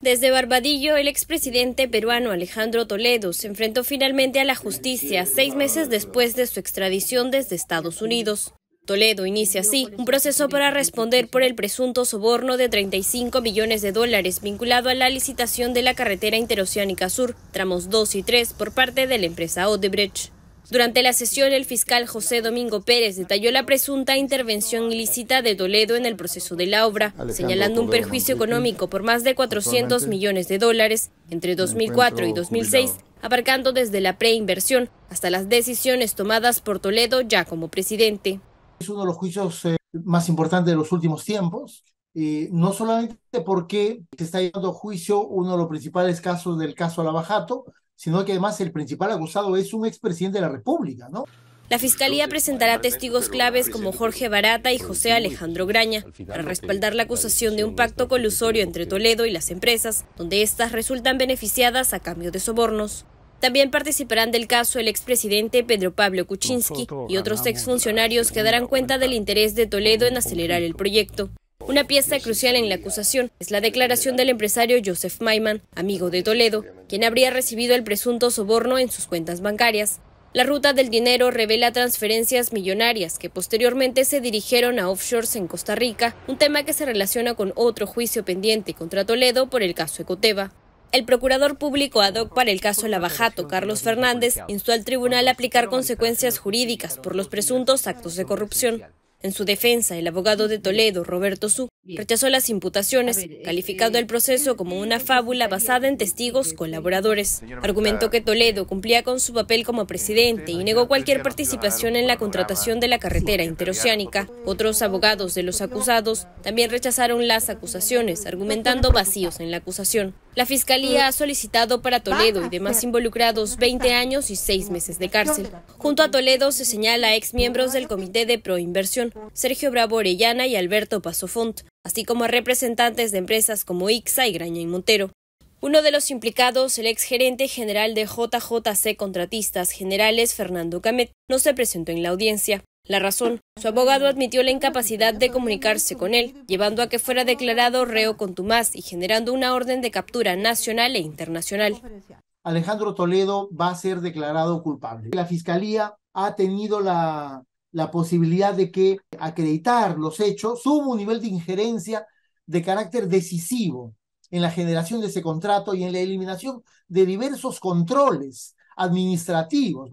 Desde Barbadillo, el expresidente peruano Alejandro Toledo se enfrentó finalmente a la justicia seis meses después de su extradición desde Estados Unidos. Toledo inicia así un proceso para responder por el presunto soborno de 35 millones de dólares vinculado a la licitación de la carretera interoceánica sur, tramos 2 y 3, por parte de la empresa Odebrecht. Durante la sesión, el fiscal José Domingo Pérez detalló la presunta intervención ilícita de Toledo en el proceso de la obra, señalando un perjuicio económico por más de 400 millones de dólares entre 2004 y 2006, abarcando desde la preinversión hasta las decisiones tomadas por Toledo ya como presidente. Es uno de los juicios eh, más importantes de los últimos tiempos. y no solamente porque se está llevando a juicio uno de los principales casos del caso Lavajato, sino que además el principal acusado es un expresidente de la República, ¿no? La fiscalía presentará testigos claves como Jorge Barata y José Alejandro Graña para respaldar la acusación de un pacto colusorio entre Toledo y las empresas, donde éstas resultan beneficiadas a cambio de sobornos. También participarán del caso el expresidente Pedro Pablo Kuczynski y otros exfuncionarios que darán cuenta del interés de Toledo en acelerar el proyecto. Una pieza crucial en la acusación es la declaración del empresario Joseph Maiman, amigo de Toledo, quien habría recibido el presunto soborno en sus cuentas bancarias. La ruta del dinero revela transferencias millonarias que posteriormente se dirigieron a offshores en Costa Rica, un tema que se relaciona con otro juicio pendiente contra Toledo por el caso Ecoteva. El procurador público ad hoc para el caso Lavajato, Carlos Fernández, instó al tribunal a aplicar consecuencias jurídicas por los presuntos actos de corrupción. En su defensa, el abogado de Toledo, Roberto Su, rechazó las imputaciones, este, calificando el proceso como una fábula basada en testigos colaboradores. Argumentó que Toledo eh, cumplía con su papel como presidente y negó cualquier participación en la contratación de la carretera interoceánica. Otros abogados de los pues acusados también rechazaron las acusaciones, argumentando vacíos en la acusación. La Fiscalía mm. ha solicitado para Toledo y demás involucrados 20 años y 6 meses de cárcel. Junto a Toledo se señala a exmiembros del Comité de Proinversión, Sergio Bravo Orellana y Alberto Pasofont, así como a representantes de empresas como IXA y Graña y Montero. Uno de los implicados, el exgerente general de JJC Contratistas Generales, Fernando Camet, no se presentó en la audiencia la razón. Su abogado admitió la incapacidad de comunicarse con él, llevando a que fuera declarado reo contumaz y generando una orden de captura nacional e internacional. Alejandro Toledo va a ser declarado culpable. La fiscalía ha tenido la, posibilidad de que acreditar los hechos, hubo un nivel de injerencia de carácter decisivo en la generación de ese contrato y en la eliminación de diversos controles administrativos.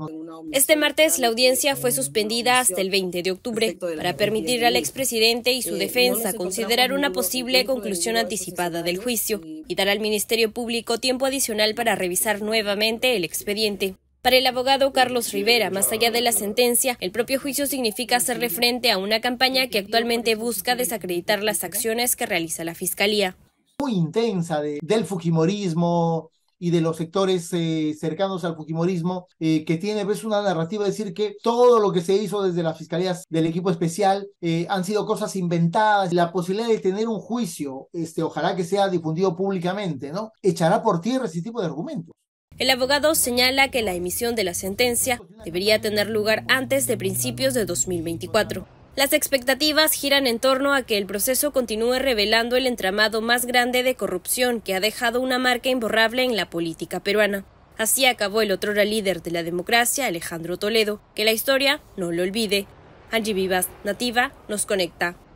Este martes la audiencia fue suspendida hasta el 20 de octubre para permitir al expresidente y su eh, defensa considerar una posible conclusión anticipada del juicio y dar al Ministerio Público tiempo adicional para revisar nuevamente el expediente. Para el abogado Carlos Rivera, más allá de la sentencia, el propio juicio significa hacerle frente a una campaña que actualmente busca desacreditar las acciones que realiza la Fiscalía. Muy intensa del Fujimorismo, y de los sectores eh, cercanos al fujimorismo, eh, que tiene pues, una narrativa de decir que todo lo que se hizo desde las fiscalías del equipo especial eh, han sido cosas inventadas, la posibilidad de tener un juicio, este, ojalá que sea difundido públicamente, ¿no? Echará por tierra ese tipo de argumentos. El abogado señala que la emisión de la sentencia debería tener lugar antes de principios de 2024. Las expectativas giran en torno a que el proceso continúe revelando el entramado más grande de corrupción que ha dejado una marca imborrable en la política peruana. Así acabó el otro líder de la democracia, Alejandro Toledo, que la historia no lo olvide. Angie Vivas, Nativa, nos conecta.